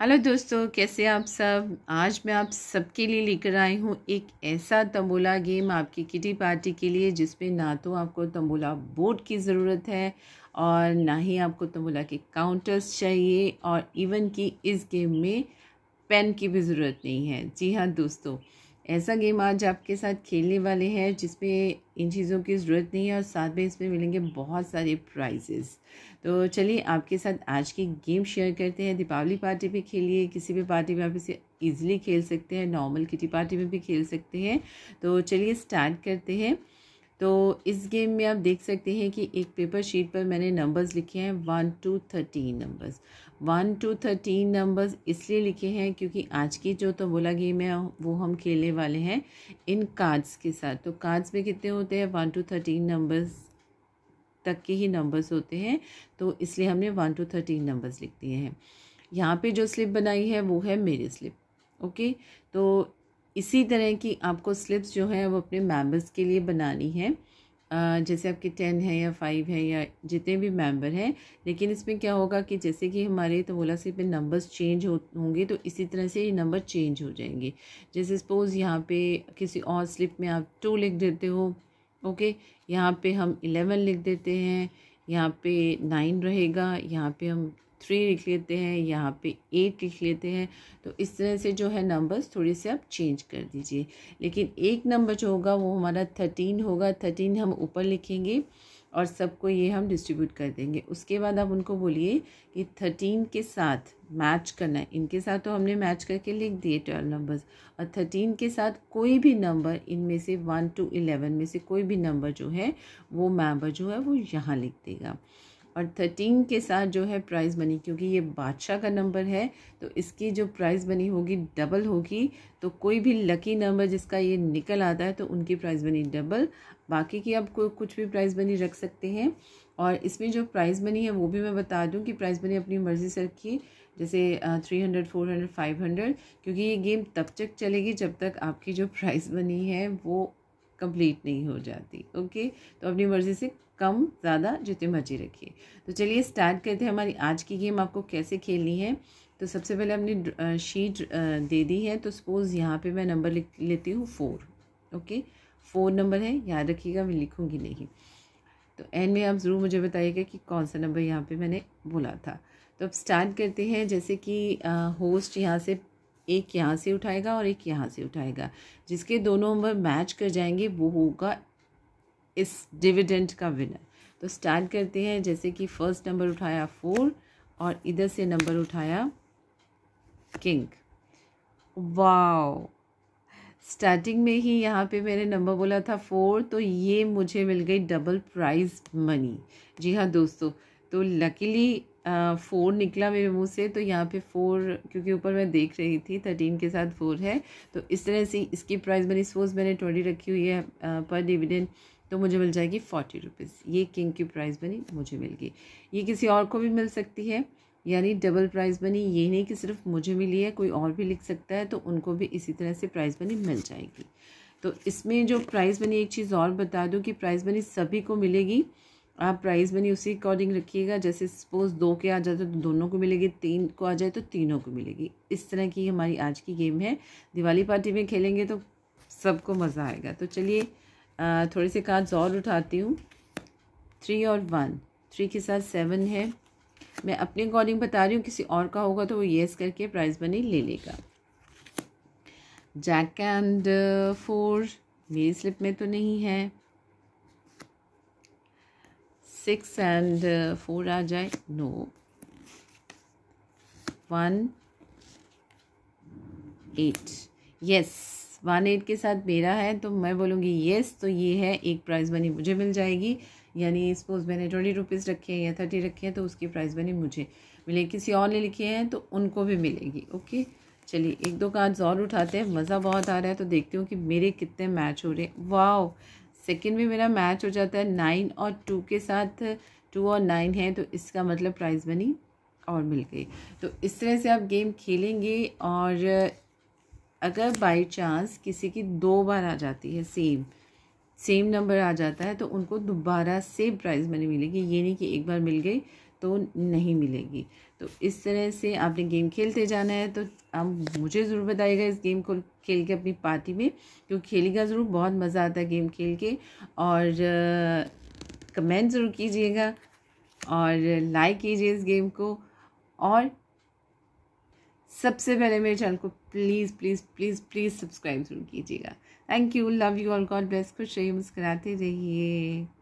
hello दोस्तों कैसे आप सब आज मैं आप सबके लिए लेकर आई हूँ एक ऐसा तंबोला गेम आपकी किटी पार्टी के लिए जिसमें ना तो आपको तंबोला बोर्ड की ज़रूरत है और ना ही आपको तंबोला के काउंटर्स चाहिए और इवन कि इस गेम में पेन की भी ज़रूरत नहीं है जी हाँ दोस्तों ऐसा गेम आज आपके साथ खेलने वाले हैं जिसमें इन चीज़ों की ज़रूरत नहीं है और साथ में इसमें मिलेंगे बहुत सारे प्राइजेस तो चलिए आपके साथ आज की गेम शेयर करते हैं दीपावली पार्टी भी खेलिए किसी भी पार्टी में आप इसे ईजिली खेल सकते हैं नॉर्मल किटी पार्टी में भी खेल सकते हैं तो चलिए स्टार्ट करते हैं तो इस गेम में आप देख सकते हैं कि एक पेपर शीट पर मैंने नंबर्स लिखे हैं one two thirteen numbers one two thirteen numbers इसलिए लिखे हैं क्योंकि आज की जो तो बोला गेम है वो हम खेलने वाले हैं इन कार्ड्स के साथ तो कार्ड्स में कितने होते हैं वन टू थर्टीन नंबर्स तक के ही नंबर्स होते हैं तो इसलिए हमने वन टू थर्टीन नंबर्स लिख दिए हैं यहाँ पर जो स्लिप बनाई है वो है मेरी स्लिप ओके तो इसी तरह की आपको स्लिप्स जो है वो अपने मेंबर्स के लिए बनानी है जैसे आपके टेन है या फाइव है या जितने भी मेंबर हैं लेकिन इसमें क्या होगा कि जैसे कि हमारे तो बोला सिर्फ नंबर्स चेंज हो होंगे तो इसी तरह से ये नंबर चेंज हो जाएंगे जैसे सपोज़ यहाँ पे किसी और स्लिप में आप टू लिख देते हो ओके यहाँ पे हम इलेवन लिख देते हैं यहाँ पे नाइन रहेगा यहाँ पे हम थ्री लिख लेते हैं यहाँ पे एट लिख लेते हैं तो इस तरह से जो है नंबर्स थोड़े से आप चेंज कर दीजिए लेकिन एक नंबर जो होगा वो हमारा थर्टीन होगा थर्टीन हम ऊपर लिखेंगे और सबको ये हम डिस्ट्रीब्यूट कर देंगे उसके बाद आप उनको बोलिए कि थर्टीन के साथ मैच करना है इनके साथ तो हमने मैच करके लिख दिए ट्वेल्व नंबर्स और थर्टीन के साथ कोई भी नंबर इनमें से वन टू इलेवन में से कोई भी नंबर जो है वो मैंबर जो है वो यहाँ लिख देगा और थर्टीन के साथ जो है प्राइज़ बनी क्योंकि ये बादशाह का नंबर है तो इसकी जो प्राइज़ बनी होगी डबल होगी तो कोई भी लकी नंबर जिसका ये निकल आता है तो उनकी प्राइज़ बनी डबल बाकी की आप कोई कुछ भी प्राइज़ बनी रख सकते हैं और इसमें जो प्राइज़ बनी है वो भी मैं बता दूं कि प्राइज़ बनी अपनी मर्ज़ी से रखी जैसे three hundred four hundred five hundred क्योंकि ये गेम तब तक चलेगी जब तक आपकी जो प्राइस बनी है वो कंप्लीट नहीं हो जाती ओके तो अपनी मर्ज़ी से कम ज़्यादा जितनी मर्जी रखिए तो चलिए स्टार्ट करते हैं हमारी आज की गेम आपको कैसे खेलनी है तो सबसे पहले हमने शीट दे दी है तो सपोज़ यहाँ पे मैं नंबर लिख लेती हूँ फोर ओके फोर नंबर है याद रखिएगा मैं लिखूँगी नहीं तो एंड में आप ज़रूर मुझे बताइएगा कि कौन सा नंबर यहाँ पे मैंने बोला था तो अब स्टार्ट करते हैं जैसे कि होस्ट यहाँ से एक यहाँ से उठाएगा और एक यहाँ से उठाएगा जिसके दोनों नंबर मैच कर जाएंगे वो होगा इस डिविडेंड का विनर तो स्टार्ट करते हैं जैसे कि फर्स्ट नंबर उठाया फोर और इधर से नंबर उठाया किंग वाओ स्टार्टिंग में ही यहाँ पे मैंने नंबर बोला था फोर तो ये मुझे मिल गई डबल प्राइज मनी जी हाँ दोस्तों तो लकीली फ़ोर निकला मेरे मुंह से तो यहाँ पे फ़ोर क्योंकि ऊपर मैं देख रही थी थर्टीन के साथ फ़ोर है तो इस तरह से इसकी प्राइस मैंने सपोज मैंने ट्वेंटी रखी हुई है पर डिविडेंड तो मुझे मिल जाएगी फोर्टी रुपीज़ ये किंग की प्राइस बनी मुझे मिल गई ये किसी और को भी मिल सकती है यानी डबल प्राइस बनी ये नहीं कि सिर्फ मुझे मिली है कोई और भी लिख सकता है तो उनको भी इसी तरह से प्राइस बनी मिल जाएगी तो इसमें जो प्राइस बनी एक चीज़ और बता दूँ कि प्राइस बनी सभी को मिलेगी आप प्राइस मैंने उसी अकॉर्डिंग रखिएगा जैसे सपोज दो के आ जाए तो दोनों को मिलेगी तीन को आ जाए तो तीनों को मिलेगी इस तरह की हमारी आज की गेम है दिवाली पार्टी में खेलेंगे तो सबको मज़ा आएगा तो चलिए थोड़े से कार्ड्स और उठाती हूँ थ्री और वन थ्री के साथ सेवन है मैं अपने अकॉर्डिंग बता रही हूँ किसी और का होगा तो वो येस करके प्राइज़ मनी ले लेगा जैक एंड फोर मेरी स्लिप में तो नहीं है सिक्स एंड फोर आ जाए no one eight yes one eight के साथ मेरा है तो मैं बोलूँगी येस तो ये है एक प्राइज बनी मुझे मिल जाएगी यानी सपोज मैंने ट्वेंटी रुपीज़ रखे हैं या थर्टी रखे हैं तो उसकी प्राइस बनी मुझे मिले किसी और ने लिखे हैं तो उनको भी मिलेगी ओके चलिए एक दो कार्ड्स और उठाते हैं मज़ा बहुत आ रहा है तो देखती हूँ कि मेरे कितने मैच हो रहे हैं वाह सेकेंड में मेरा मैच हो जाता है नाइन और टू के साथ टू और नाइन है तो इसका मतलब प्राइज़ बनी और मिल गई तो इस तरह से आप गेम खेलेंगे और अगर बाई चांस किसी की दो बार आ जाती है सेम सेम नंबर आ जाता है तो उनको दोबारा सेम प्राइज़ मनी मिलेगी ये नहीं कि एक बार मिल गई तो नहीं मिलेगी तो इस तरह से आपने गेम खेलते जाना है तो आप मुझे ज़रूर बताइएगा इस गेम को खेल के अपनी पार्टी में क्यों खेलेगा ज़रूर बहुत मज़ा आता है गेम खेल के और कमेंट ज़रूर कीजिएगा और लाइक कीजिए इस गेम को और सबसे पहले मेरे चैनल को please please please please subscribe जरूर कीजिएगा thank you love you all God bless खुश रहिए मुस्कराते रहिए